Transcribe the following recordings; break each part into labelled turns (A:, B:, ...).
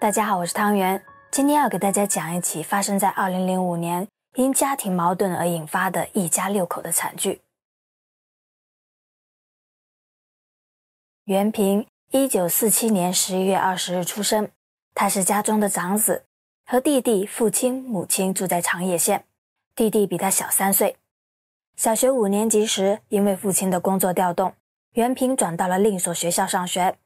A: 大家好，我是汤圆，今天要给大家讲一起发生在2005年因家庭矛盾而引发的一家六口的惨剧。袁平1947年11月20日出生，他是家中的长子，和弟弟、父亲、母亲住在长野县，弟弟比他小三岁。小学五年级时，因为父亲的工作调动，袁平转到了另一所学校上学。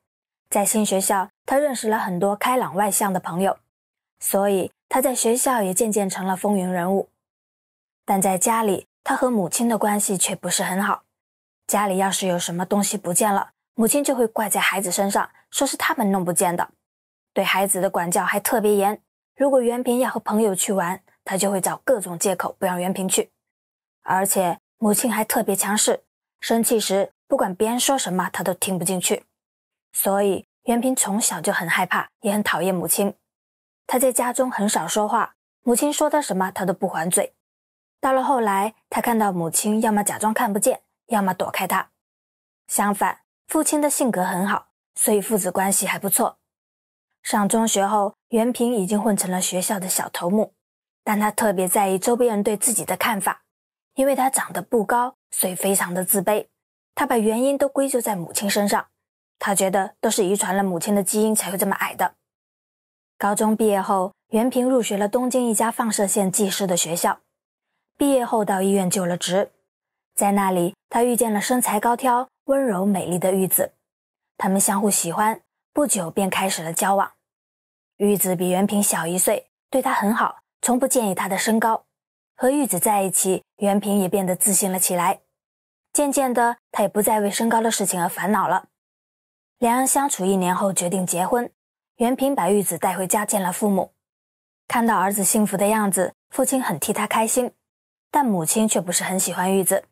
A: 在新学校，他认识了很多开朗外向的朋友，所以他在学校也渐渐成了风云人物。但在家里，他和母亲的关系却不是很好。家里要是有什么东西不见了，母亲就会怪在孩子身上，说是他们弄不见的。对孩子的管教还特别严，如果袁平要和朋友去玩，他就会找各种借口不让袁平去。而且母亲还特别强势，生气时不管别人说什么，他都听不进去。所以，袁平从小就很害怕，也很讨厌母亲。他在家中很少说话，母亲说他什么，他都不还嘴。到了后来，他看到母亲要么假装看不见，要么躲开他。相反，父亲的性格很好，所以父子关系还不错。上中学后，袁平已经混成了学校的小头目，但他特别在意周边人对自己的看法，因为他长得不高，所以非常的自卑。他把原因都归咎在母亲身上。他觉得都是遗传了母亲的基因才会这么矮的。高中毕业后，袁平入学了东京一家放射线技师的学校，毕业后到医院就了职。在那里，他遇见了身材高挑、温柔美丽的玉子，他们相互喜欢，不久便开始了交往。玉子比袁平小一岁，对他很好，从不介意他的身高。和玉子在一起，袁平也变得自信了起来。渐渐的，他也不再为身高的事情而烦恼了。两人相处一年后，决定结婚。袁平把玉子带回家见了父母，看到儿子幸福的样子，父亲很替他开心，但母亲却不是很喜欢玉子，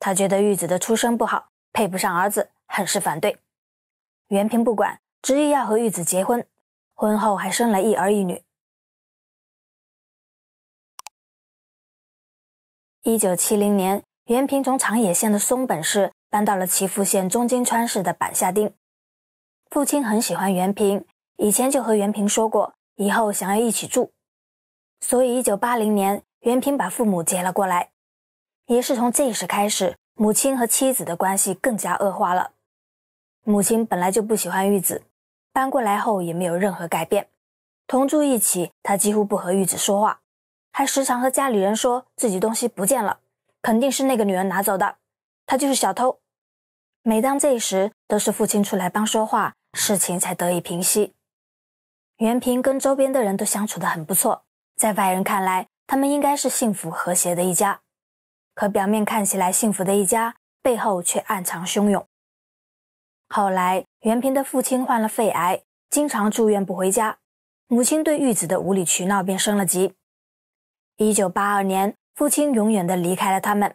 A: 他觉得玉子的出身不好，配不上儿子，很是反对。袁平不管，执意要和玉子结婚，婚后还生了一儿一女。一九七零年，袁平从长野县的松本市搬到了岐阜县中津川市的板下町。父亲很喜欢袁平，以前就和袁平说过，以后想要一起住。所以，一九八零年，袁平把父母接了过来。也是从这时开始，母亲和妻子的关系更加恶化了。母亲本来就不喜欢玉子，搬过来后也没有任何改变。同住一起，他几乎不和玉子说话，还时常和家里人说自己东西不见了，肯定是那个女人拿走的，她就是小偷。每当这时，都是父亲出来帮说话。事情才得以平息。袁平跟周边的人都相处的很不错，在外人看来，他们应该是幸福和谐的一家。可表面看起来幸福的一家，背后却暗藏汹涌。后来，袁平的父亲患了肺癌，经常住院不回家，母亲对玉子的无理取闹便升了级。一九八二年，父亲永远的离开了他们，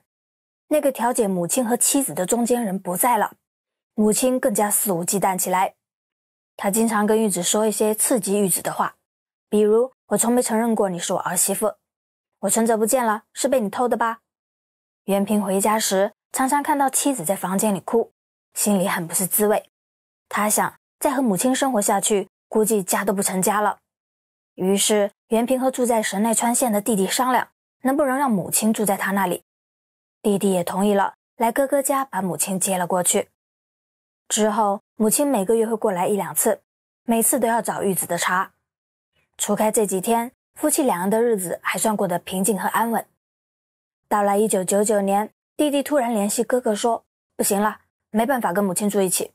A: 那个调解母亲和妻子的中间人不在了，母亲更加肆无忌惮起来。他经常跟玉子说一些刺激玉子的话，比如“我从没承认过你是我儿媳妇”，“我存折不见了，是被你偷的吧？”元平回家时，常常看到妻子在房间里哭，心里很不是滋味。他想再和母亲生活下去，估计家都不成家了。于是，元平和住在神奈川县的弟弟商量，能不能让母亲住在他那里。弟弟也同意了，来哥哥家把母亲接了过去。之后，母亲每个月会过来一两次，每次都要找玉子的茬。除开这几天，夫妻两人的日子还算过得平静和安稳。到了一九九九年，弟弟突然联系哥哥说：“不行了，没办法跟母亲住一起。”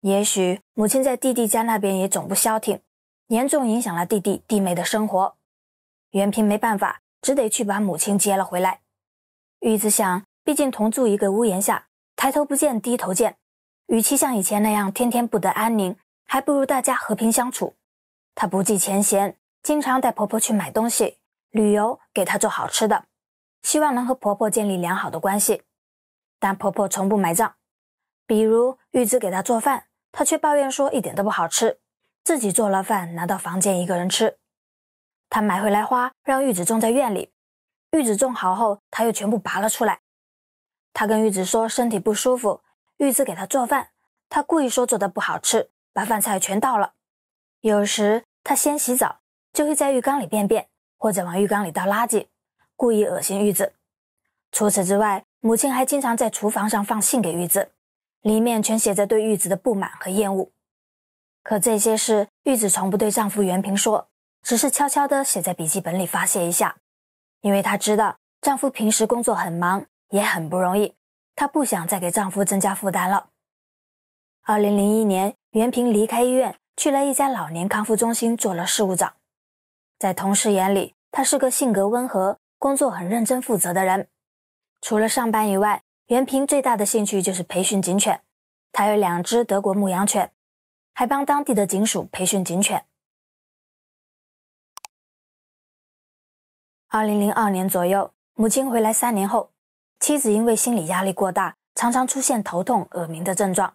A: 也许母亲在弟弟家那边也总不消停，严重影响了弟弟弟妹的生活。元平没办法，只得去把母亲接了回来。玉子想，毕竟同住一个屋檐下，抬头不见低头见。与其像以前那样天天不得安宁，还不如大家和平相处。她不计前嫌，经常带婆婆去买东西、旅游，给她做好吃的，希望能和婆婆建立良好的关系。但婆婆从不埋账，比如玉子给她做饭，她却抱怨说一点都不好吃，自己做了饭拿到房间一个人吃。她买回来花让玉子种在院里，玉子种好后，她又全部拔了出来。她跟玉子说身体不舒服。玉子给他做饭，他故意说做的不好吃，把饭菜全倒了。有时他先洗澡，就会在浴缸里便便，或者往浴缸里倒垃圾，故意恶心玉子。除此之外，母亲还经常在厨房上放信给玉子，里面全写着对玉子的不满和厌恶。可这些事玉子从不对丈夫袁平说，只是悄悄的写在笔记本里发泄一下，因为她知道丈夫平时工作很忙，也很不容易。她不想再给丈夫增加负担了。二零零一年，袁平离开医院，去了一家老年康复中心做了事务长。在同事眼里，她是个性格温和、工作很认真负责的人。除了上班以外，袁平最大的兴趣就是培训警犬。她有两只德国牧羊犬，还帮当地的警署培训警犬。二零零二年左右，母亲回来三年后。妻子因为心理压力过大，常常出现头痛、耳鸣的症状，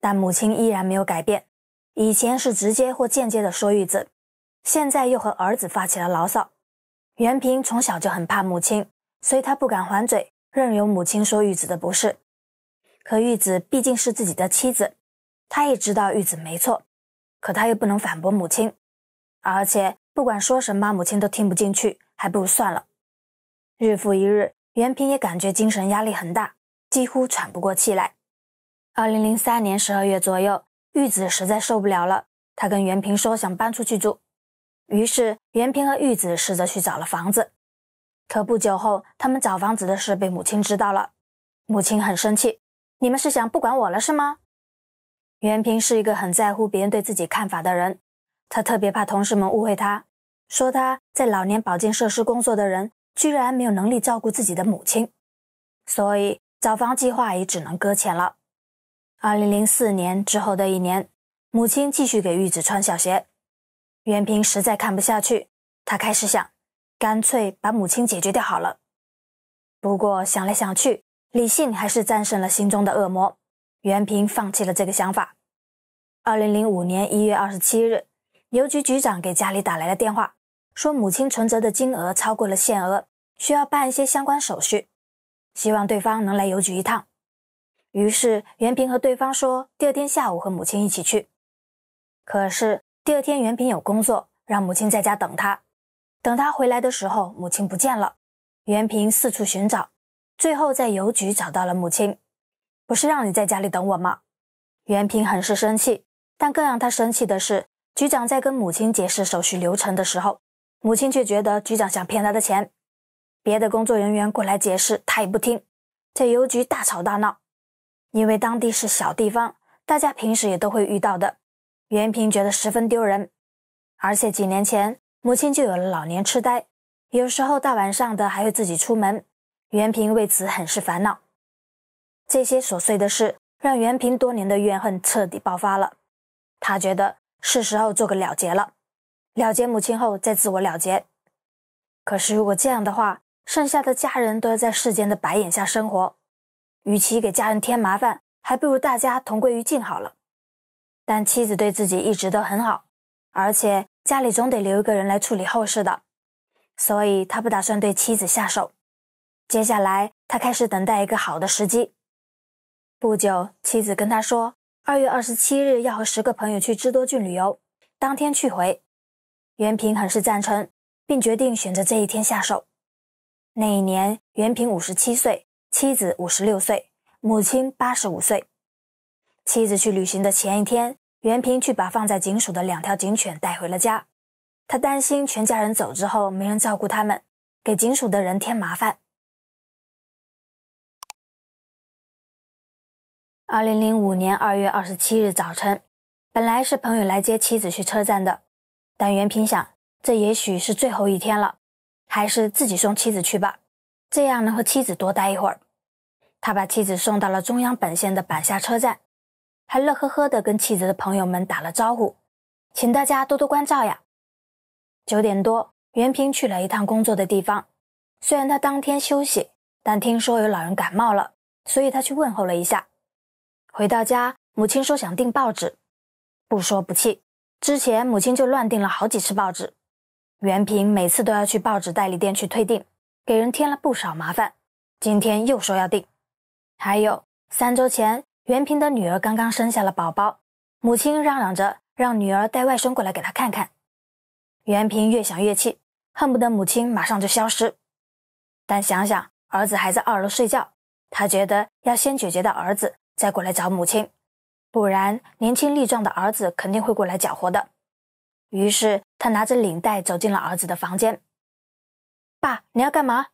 A: 但母亲依然没有改变。以前是直接或间接的说玉子，现在又和儿子发起了牢骚。袁平从小就很怕母亲，所以他不敢还嘴，任由母亲说玉子的不是。可玉子毕竟是自己的妻子，他也知道玉子没错，可他又不能反驳母亲，而且不管说什么，母亲都听不进去，还不如算了。日复一日。袁平也感觉精神压力很大，几乎喘不过气来。2003年12月左右，玉子实在受不了了，她跟袁平说想搬出去住。于是袁平和玉子试着去找了房子，可不久后，他们找房子的事被母亲知道了，母亲很生气：“你们是想不管我了是吗？”袁平是一个很在乎别人对自己看法的人，他特别怕同事们误会他，说他在老年保健设施工作的人。居然没有能力照顾自己的母亲，所以早房计划也只能搁浅了。二零零四年之后的一年，母亲继续给玉子穿小鞋。袁平实在看不下去，他开始想，干脆把母亲解决掉好了。不过想来想去，理性还是战胜了心中的恶魔，袁平放弃了这个想法。二零零五年一月二十七日，邮局局长给家里打来了电话，说母亲存折的金额超过了限额。需要办一些相关手续，希望对方能来邮局一趟。于是袁平和对方说，第二天下午和母亲一起去。可是第二天袁平有工作，让母亲在家等他。等他回来的时候，母亲不见了。袁平四处寻找，最后在邮局找到了母亲。不是让你在家里等我吗？袁平很是生气，但更让他生气的是，局长在跟母亲解释手续流程的时候，母亲却觉得局长想骗他的钱。别的工作人员过来解释，他也不听，在邮局大吵大闹。因为当地是小地方，大家平时也都会遇到的。袁平觉得十分丢人，而且几年前母亲就有了老年痴呆，有时候大晚上的还会自己出门。袁平为此很是烦恼。这些琐碎的事让袁平多年的怨恨彻底爆发了，他觉得是时候做个了结了，了结母亲后再自我了结。可是如果这样的话，剩下的家人都要在世间的白眼下生活，与其给家人添麻烦，还不如大家同归于尽好了。但妻子对自己一直都很好，而且家里总得留一个人来处理后事的，所以他不打算对妻子下手。接下来，他开始等待一个好的时机。不久，妻子跟他说，二月二十七日要和十个朋友去芝多郡旅游，当天去回。原平很是赞成，并决定选择这一天下手。那一年，袁平五十七岁，妻子五十六岁，母亲八十五岁。妻子去旅行的前一天，袁平去把放在警署的两条警犬带回了家。他担心全家人走之后没人照顾他们，给警署的人添麻烦。二零零五年二月二十七日早晨，本来是朋友来接妻子去车站的，但袁平想，这也许是最后一天了。还是自己送妻子去吧，这样能和妻子多待一会儿。他把妻子送到了中央本线的板下车站，还乐呵呵地跟妻子的朋友们打了招呼，请大家多多关照呀。九点多，袁平去了一趟工作的地方。虽然他当天休息，但听说有老人感冒了，所以他去问候了一下。回到家，母亲说想订报纸，不说不气。之前母亲就乱订了好几次报纸。袁平每次都要去报纸代理店去退订，给人添了不少麻烦。今天又说要订，还有三周前，袁平的女儿刚刚生下了宝宝，母亲嚷嚷着让女儿带外孙过来给她看看。袁平越想越气，恨不得母亲马上就消失。但想想儿子还在二楼睡觉，他觉得要先解决到儿子，再过来找母亲，不然年轻力壮的儿子肯定会过来搅和的。于是。他拿着领带走进了儿子的房间。爸，你要干嘛？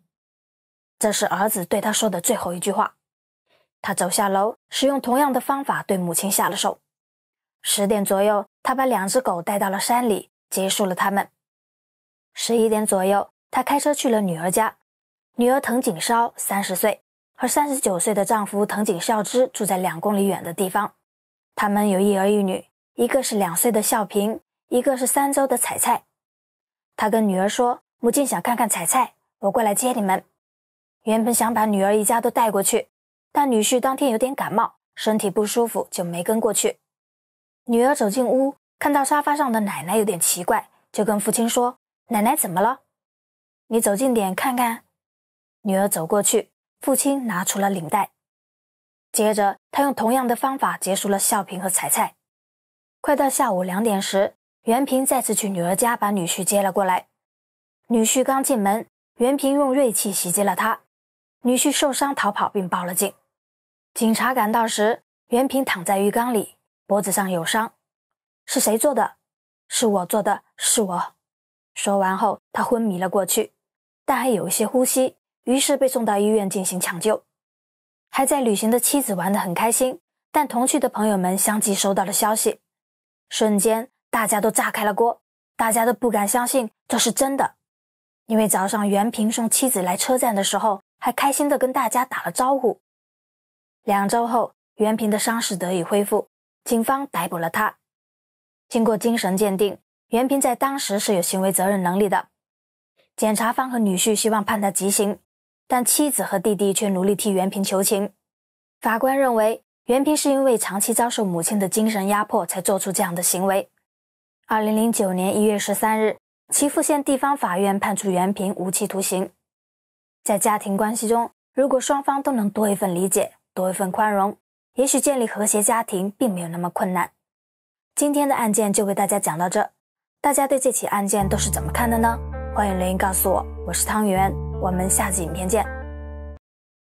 A: 这是儿子对他说的最后一句话。他走下楼，使用同样的方法对母亲下了手。十点左右，他把两只狗带到了山里，结束了他们。十一点左右，他开车去了女儿家。女儿藤井梢三十岁，和三十九岁的丈夫藤井孝之住在两公里远的地方。他们有一儿一女，一个是两岁的孝平。一个是三周的彩菜，他跟女儿说：“母亲想看看彩菜，我过来接你们。”原本想把女儿一家都带过去，但女婿当天有点感冒，身体不舒服，就没跟过去。女儿走进屋，看到沙发上的奶奶有点奇怪，就跟父亲说：“奶奶怎么了？你走近点看看。”女儿走过去，父亲拿出了领带，接着他用同样的方法结束了笑平和彩菜。快到下午两点时。袁平再次去女儿家把女婿接了过来，女婿刚进门，袁平用锐器袭击了他，女婿受伤逃跑并报了警。警察赶到时，袁平躺在浴缸里，脖子上有伤。是谁做的？是我做的，是我。说完后，他昏迷了过去，但还有一些呼吸，于是被送到医院进行抢救。还在旅行的妻子玩得很开心，但同去的朋友们相继收到了消息，瞬间。大家都炸开了锅，大家都不敢相信这是真的，因为早上袁平送妻子来车站的时候，还开心的跟大家打了招呼。两周后，袁平的伤势得以恢复，警方逮捕了他。经过精神鉴定，袁平在当时是有行为责任能力的。检察方和女婿希望判他极刑，但妻子和弟弟却努力替袁平求情。法官认为，袁平是因为长期遭受母亲的精神压迫，才做出这样的行为。二零零九年一月十三日，祁县地方法院判处袁平无期徒刑。在家庭关系中，如果双方都能多一份理解，多一份宽容，也许建立和谐家庭并没有那么困难。今天的案件就为大家讲到这，大家对这起案件都是怎么看的呢？欢迎留言告诉我。我是汤圆，我们下次影片见。